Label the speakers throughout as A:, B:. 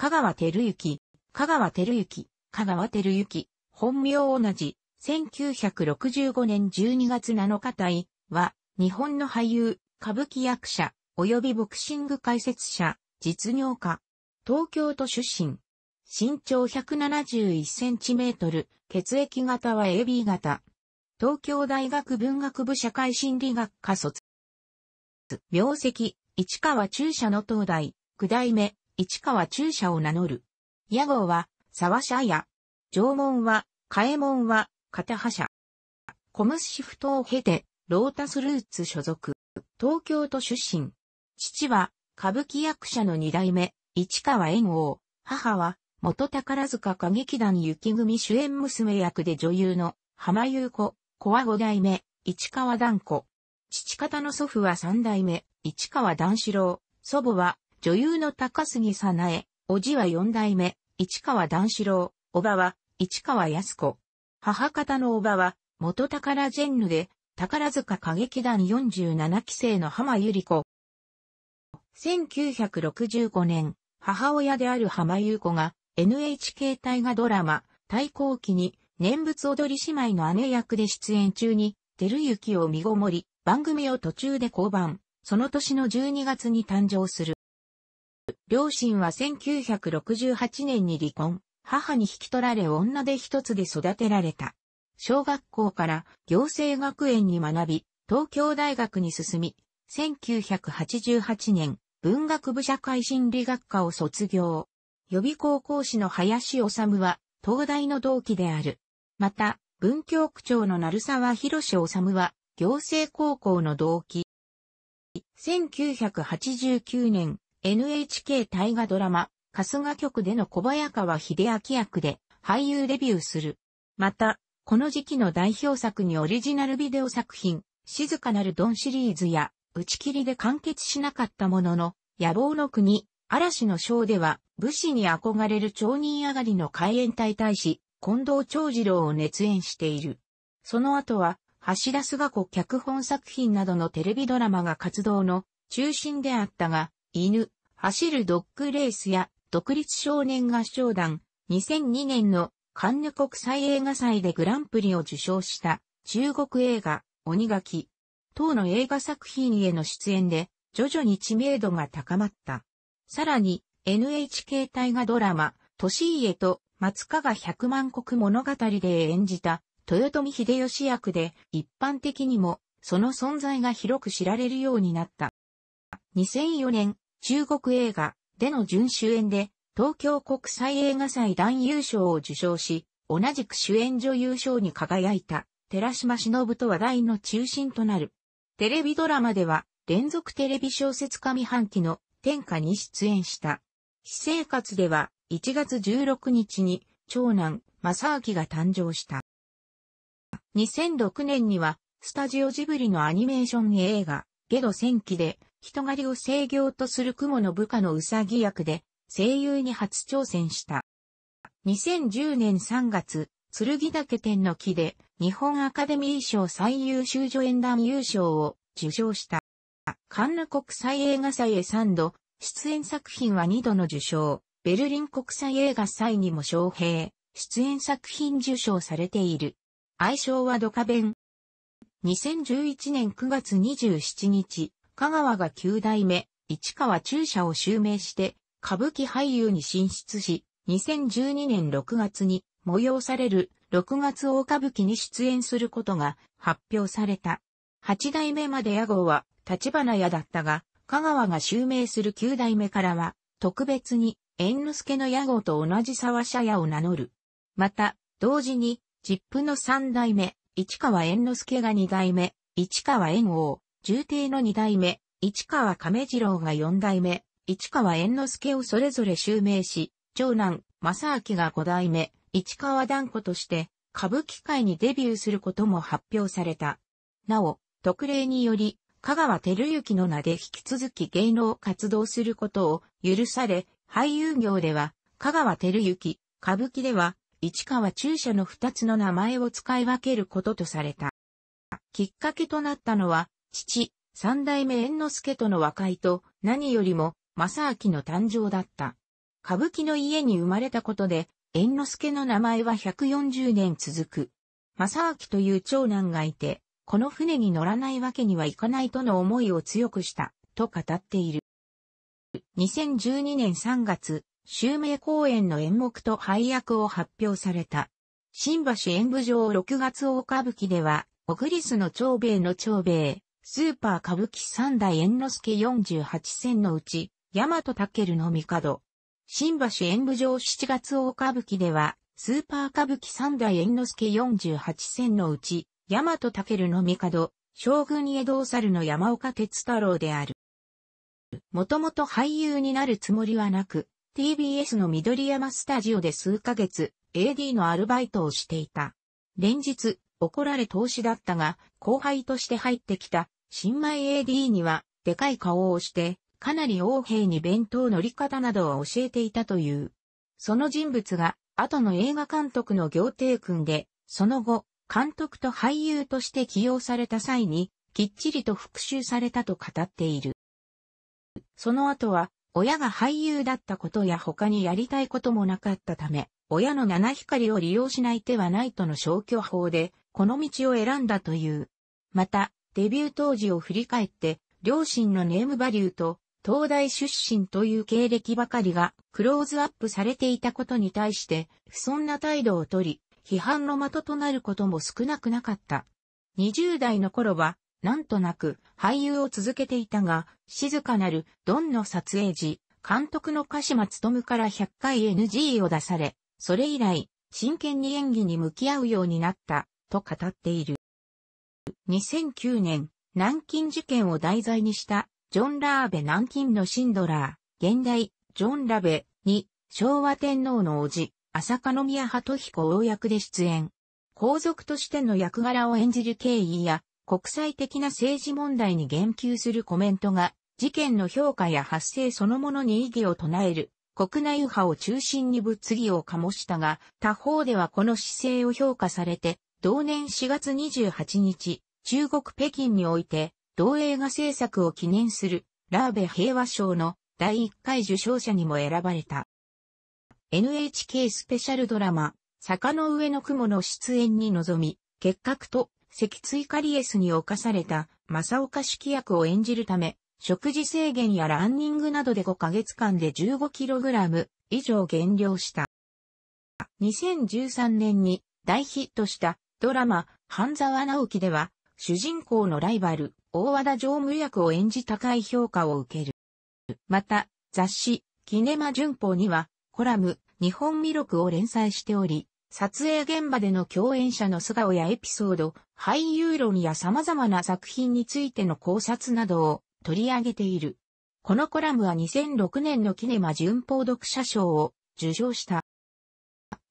A: 香川照之、香川照之、香川照之、本名同じ、1965年12月7日帯は、日本の俳優、歌舞伎役者、及びボクシング解説者、実業家、東京都出身、身長171センチメートル、血液型は AB 型、東京大学文学部社会心理学科卒、名跡、市川中社の東大、九代目、市川中車を名乗る。屋号は、沢社屋。縄文は、替門は、片覇車。コムスシフトを経て、ロータスルーツ所属。東京都出身。父は、歌舞伎役者の二代目、市川猿王。母は、元宝塚歌劇団雪組主演娘役で女優の浜優子、子は五代目、市川団子。父方の祖父は三代目、市川段四郎。祖母は女優の高杉さなえ、おじは四代目、市川段四郎、おばは、市川安子。母方のおばは、元宝ジェンヌで、宝塚歌劇団47期生の浜ゆり子。1965年、母親である浜優子が NHK 大河ドラマ、対抗期に念仏踊り姉妹の姉役で出演中に、照之を身ごもり、番組を途中で降板、その年の12月に誕生する。両親は1968年に離婚、母に引き取られ女で一つで育てられた。小学校から行政学園に学び、東京大学に進み、1988年、文学部社会心理学科を卒業。予備高校講師の林治は、東大の同期である。また、文教区長の鳴沢博治は、行政高校の同期。1989年、NHK 大河ドラマ、春日局での小早川秀明役で俳優デビューする。また、この時期の代表作にオリジナルビデオ作品、静かなるドンシリーズや、打ち切りで完結しなかったものの、野望の国、嵐の章では、武士に憧れる町人上がりの海援隊大使、近藤長次郎を熱演している。その後は、橋田菅子脚本作品などのテレビドラマが活動の中心であったが、犬、走るドッグレースや独立少年合唱団、2002年のカンヌ国際映画祭でグランプリを受賞した中国映画鬼垣等の映画作品への出演で徐々に知名度が高まった。さらに NHK 大河ドラマ年家と松加が百万国物語で演じた豊臣秀吉役で一般的にもその存在が広く知られるようになった。2004年中国映画での準主演で、東京国際映画祭男優賞を受賞し、同じく主演女優賞に輝いた、寺島忍と話題の中心となる。テレビドラマでは、連続テレビ小説上半期の天下に出演した。私生活では、1月16日に、長男、正明が誕生した。2006年には、スタジオジブリのアニメーション映画、ゲド戦記で、人狩りを制御とする雲の部下のうさぎ役で、声優に初挑戦した。2010年3月、剣岳天の木で、日本アカデミー賞最優秀助演団優勝を受賞した。カンヌ国際映画祭へ3度、出演作品は2度の受賞、ベルリン国際映画祭にも招聘、出演作品受賞されている。愛称はドカベン。2011年9月27日、香川が9代目、市川中車を襲名して、歌舞伎俳優に進出し、2012年6月に催される6月大歌舞伎に出演することが発表された。八代目まで屋号は立花屋だったが、香川が襲名する9代目からは、特別に猿之助の屋号と同じ沢社屋を名乗る。また、同時に、実父の三代目、市川猿之助が2代目、市川猿王、重帝の二代目、市川亀次郎が四代目、市川猿之助をそれぞれ襲名し、長男、正明が五代目、市川断子として、歌舞伎界にデビューすることも発表された。なお、特例により、香川照之の名で引き続き芸能活動することを許され、俳優業では、香川照之、歌舞伎では、市川中車の二つの名前を使い分けることとされた。きっかけとなったのは、父、三代目猿之助との和解と、何よりも、正明の誕生だった。歌舞伎の家に生まれたことで、猿之助の名前は140年続く。正明という長男がいて、この船に乗らないわけにはいかないとの思いを強くした、と語っている。2012年3月、襲名公演の演目と配役を発表された。新橋演舞場6月大歌舞伎では、オグリスの長兵衛の長兵衛、スーパー歌舞伎三代猿之助四十八戦のうち、大和るの帝。新橋演舞場七月大歌舞伎では、スーパー歌舞伎三代猿之助四十八戦のうち、大和るの帝、将軍江戸猿の山岡哲太郎である。もともと俳優になるつもりはなく、TBS の緑山スタジオで数ヶ月、AD のアルバイトをしていた。連日、怒られ投資だったが、後輩として入ってきた新米 AD には、でかい顔をして、かなり王兵に弁当乗り方などを教えていたという。その人物が、後の映画監督の行程君で、その後、監督と俳優として起用された際に、きっちりと復讐されたと語っている。その後は、親が俳優だったことや他にやりたいこともなかったため、親の七光を利用しない手はないとの消去法で、この道を選んだという。また、デビュー当時を振り返って、両親のネームバリューと、東大出身という経歴ばかりがクローズアップされていたことに対して、不遜な態度をとり、批判の的となることも少なくなかった。20代の頃は、なんとなく俳優を続けていたが、静かなるドンの撮影時、監督の鹿島務から100回 NG を出され、それ以来、真剣に演技に向き合うようになった、と語っている。2009年、南京事件を題材にした、ジョン・ラーベ南京のシンドラー、現代、ジョン・ラベに、昭和天皇の叔父、浅香宮鳩彦王役で出演。皇族としての役柄を演じる経緯や、国際的な政治問題に言及するコメントが、事件の評価や発生そのものに異議を唱える、国内右派を中心に物議を醸したが、他方ではこの姿勢を評価されて、同年4月28日、中国北京において、同映画制作を記念する、ラーベ平和賞の第1回受賞者にも選ばれた。NHK スペシャルドラマ、坂の上の雲の出演に臨み、結核と脊椎カリエスに侵された正岡式役を演じるため、食事制限やランニングなどで5ヶ月間で 15kg 以上減量した。2013年に大ヒットしたドラマ、半沢直樹では主人公のライバル、大和田常務役を演じ高い評価を受ける。また、雑誌、キネマ旬報には、コラム、日本魅力を連載しており、撮影現場での共演者の素顔やエピソード、俳優論や様々な作品についての考察などを取り上げている。このコラムは2006年のキネマ旬報読者賞を受賞した。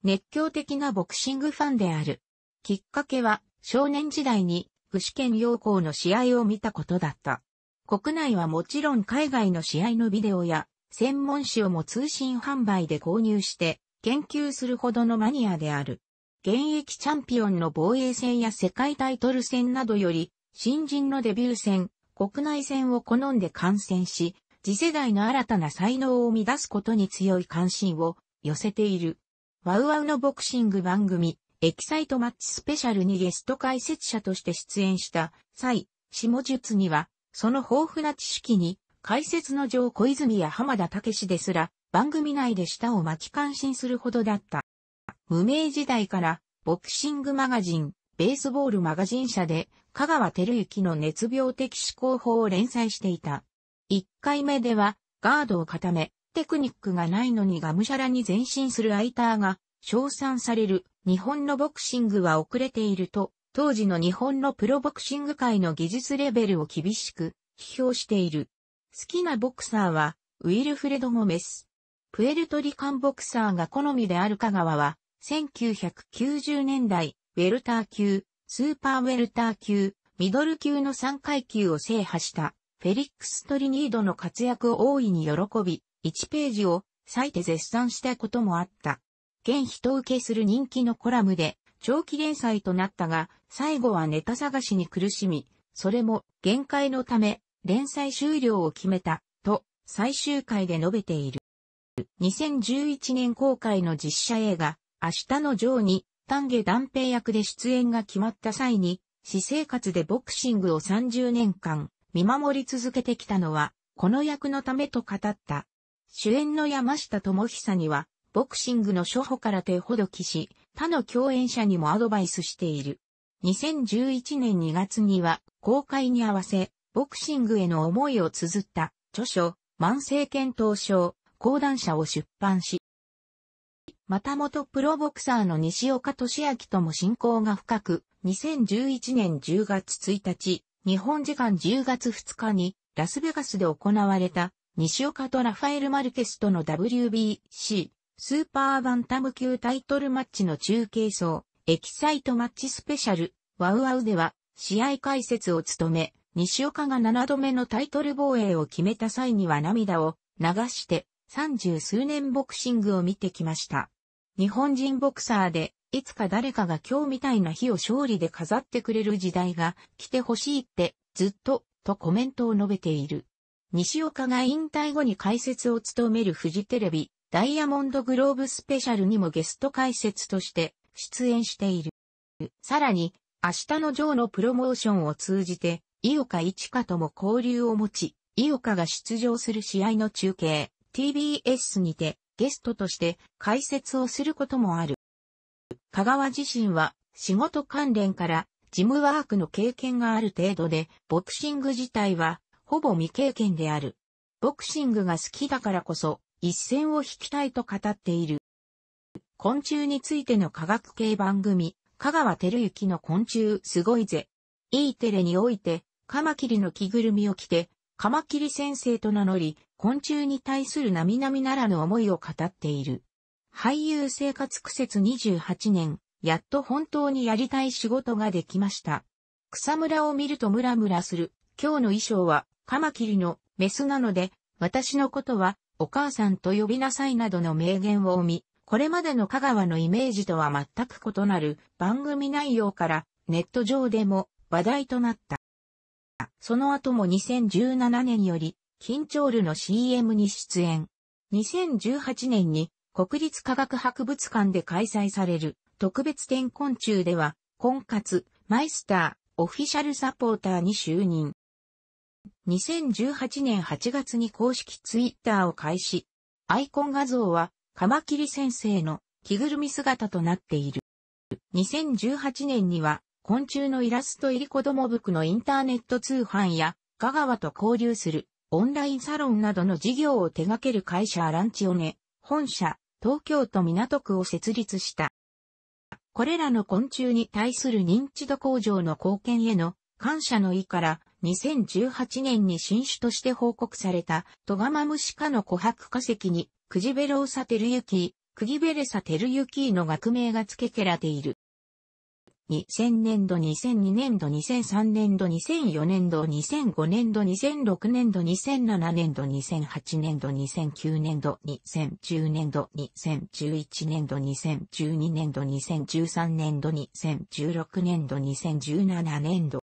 A: 熱狂的なボクシングファンである。きっかけは少年時代に具志堅用高の試合を見たことだった。国内はもちろん海外の試合のビデオや、専門誌をも通信販売で購入して、研究するほどのマニアである。現役チャンピオンの防衛戦や世界タイトル戦などより、新人のデビュー戦、国内戦を好んで観戦し、次世代の新たな才能を生み出すことに強い関心を寄せている。ワウワウのボクシング番組、エキサイトマッチスペシャルにゲスト解説者として出演した際、下術には、その豊富な知識に、解説の上小泉や浜田武史ですら、番組内で舌を巻き感心するほどだった。無名時代から、ボクシングマガジン、ベースボールマガジン社で、香川照之の熱病的思考法を連載していた。一回目では、ガードを固め、テクニックがないのにがむしゃらに前進するライターが、称賛される日本のボクシングは遅れていると、当時の日本のプロボクシング界の技術レベルを厳しく批評している。好きなボクサーは、ウィルフレド・ゴメス。プエルトリカンボクサーが好みである香川は、1990年代、ウェルター級、スーパーウェルター級、ミドル級の3階級を制覇した、フェリックス・トリニードの活躍を大いに喜び、1ページを割いて絶賛したこともあった。現人受けする人気のコラムで、長期連載となったが、最後はネタ探しに苦しみ、それも限界のため、連載終了を決めた、と、最終回で述べている。2011年公開の実写映画、明日のジョーに、丹下断平役で出演が決まった際に、私生活でボクシングを30年間見守り続けてきたのは、この役のためと語った。主演の山下智久には、ボクシングの初歩から手ほどきし、他の共演者にもアドバイスしている。2011年2月には、公開に合わせ、ボクシングへの思いを綴った、著書、慢性検討症、講談社を出版し、また元プロボクサーの西岡俊明とも親交が深く、2011年10月1日、日本時間10月2日に、ラスベガスで行われた、西岡とラファエル・マルケスとの WBC スーパーバンタム級タイトルマッチの中継層、エキサイトマッチスペシャル、ワウワウでは、試合解説を務め、西岡が7度目のタイトル防衛を決めた際には涙を流して、三十数年ボクシングを見てきました。日本人ボクサーで、いつか誰かが今日みたいな日を勝利で飾ってくれる時代が来てほしいって、ずっと、とコメントを述べている。西岡が引退後に解説を務めるフジテレビ、ダイヤモンドグローブスペシャルにもゲスト解説として出演している。さらに、明日のジョーのプロモーションを通じて、井岡一華とも交流を持ち、井岡が出場する試合の中継、TBS にてゲストとして解説をすることもある。香川自身は仕事関連からジムワークの経験がある程度で、ボクシング自体はほぼ未経験である。ボクシングが好きだからこそ、一線を引きたいと語っている。昆虫についての科学系番組、香川照之の昆虫すごいぜ。E テレにおいて、カマキリの着ぐるみを着て、カマキリ先生と名乗り、昆虫に対する並々ならぬ思いを語っている。俳優生活苦節28年、やっと本当にやりたい仕事ができました。草むらを見るとムラムラする。今日の衣装はカマキリのメスなので、私のことはお母さんと呼びなさいなどの名言を生み、これまでの香川のイメージとは全く異なる番組内容からネット上でも話題となった。その後も2017年より、ョールの CM に出演。2018年に国立科学博物館で開催される特別展昆虫では、婚活、マイスター、オフィシャルサポーターに就任。2018年8月に公式ツイッターを開始。アイコン画像は、カマキリ先生の着ぐるみ姿となっている。2018年には、昆虫のイラスト入り子供服のインターネット通販や、香川と交流するオンラインサロンなどの事業を手掛ける会社アランチオネ、本社、東京都港区を設立した。これらの昆虫に対する認知度向上の貢献への感謝の意から、2018年に新種として報告された、トガマムシ科の琥珀化石に、クジベロウサテルユキー、クギベレサテルユキーの学名が付けけられている。2000年度、2002年度、2003年度、2004年度、2005年度、2006年度、2007年度、2008年度、2009年度、2010年度、2011年度、2012年度、2013年度、2016年度、2017年度。